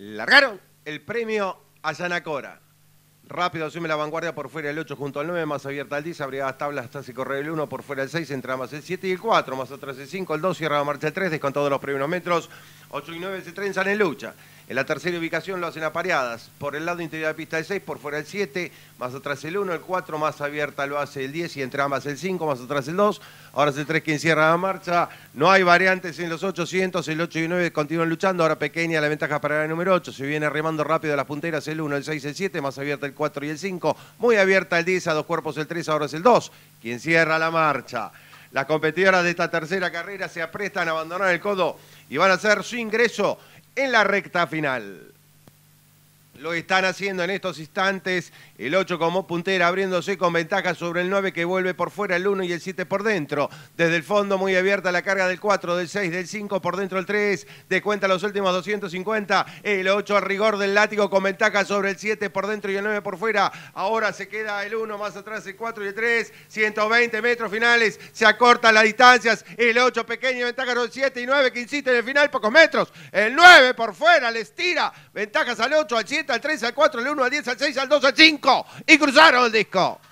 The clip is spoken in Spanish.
Largaron el premio a Yanacora. Rápido asume la vanguardia por fuera el 8 junto al 9, más abierta el 10, abrigadas tablas hasta si corre el 1, por fuera el 6, entra más el 7 y el 4, más atrás el 5, el 2, cierra la marcha el 3, descontados los primeros metros, 8 y 9 se trenzan en lucha. En la tercera ubicación lo hacen apareadas. Por el lado interior de la pista el 6, por fuera el 7, más atrás el 1, el 4, más abierta lo hace el 10 y entre ambas el 5, más atrás el 2. Ahora es el 3 quien cierra la marcha. No hay variantes en los 800, el 8 y el 9 continúan luchando. Ahora pequeña la ventaja para el número 8. Se viene remando rápido a las punteras el 1, el 6, el 7, más abierta el 4 y el 5. Muy abierta el 10, a dos cuerpos el 3, ahora es el 2, quien cierra la marcha. Las competidoras de esta tercera carrera se aprestan a abandonar el codo y van a hacer su ingreso en la recta final. Lo están haciendo en estos instantes. El 8 como puntera, abriéndose con ventaja sobre el 9 que vuelve por fuera el 1 y el 7 por dentro. Desde el fondo muy abierta la carga del 4, del 6, del 5 por dentro el 3. De cuenta los últimos 250. El 8 a rigor del látigo con ventaja sobre el 7 por dentro y el 9 por fuera. Ahora se queda el 1 más atrás el 4 y el 3. 120 metros finales. Se acortan las distancias. El 8 pequeño, ventaja sobre el 7 y 9 que insiste en el final pocos metros. El 9 por fuera les tira. Ventajas al 8, al 7 al 3 al 4 al 1 al 10 al 6 al 2 al 5 y cruzaron el disco.